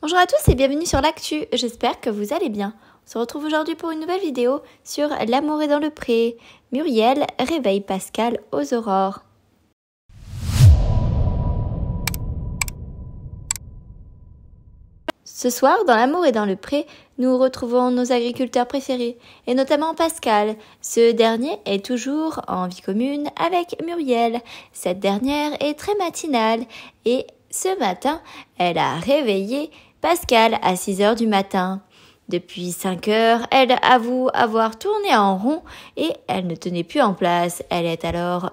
Bonjour à tous et bienvenue sur l'actu, j'espère que vous allez bien. On se retrouve aujourd'hui pour une nouvelle vidéo sur L'amour est dans le pré. Muriel réveille Pascal aux aurores. Ce soir, dans L'amour et dans le pré, nous retrouvons nos agriculteurs préférés, et notamment Pascal. Ce dernier est toujours en vie commune avec Muriel. Cette dernière est très matinale, et ce matin, elle a réveillé Pascal à 6 heures du matin. Depuis 5 heures, elle avoue avoir tourné en rond et elle ne tenait plus en place. Elle est alors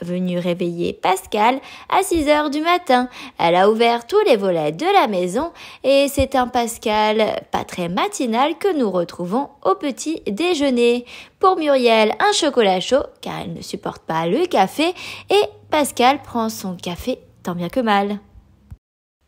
venue réveiller Pascal à 6 heures du matin. Elle a ouvert tous les volets de la maison et c'est un Pascal pas très matinal que nous retrouvons au petit déjeuner. Pour Muriel, un chocolat chaud car elle ne supporte pas le café et Pascal prend son café tant bien que mal.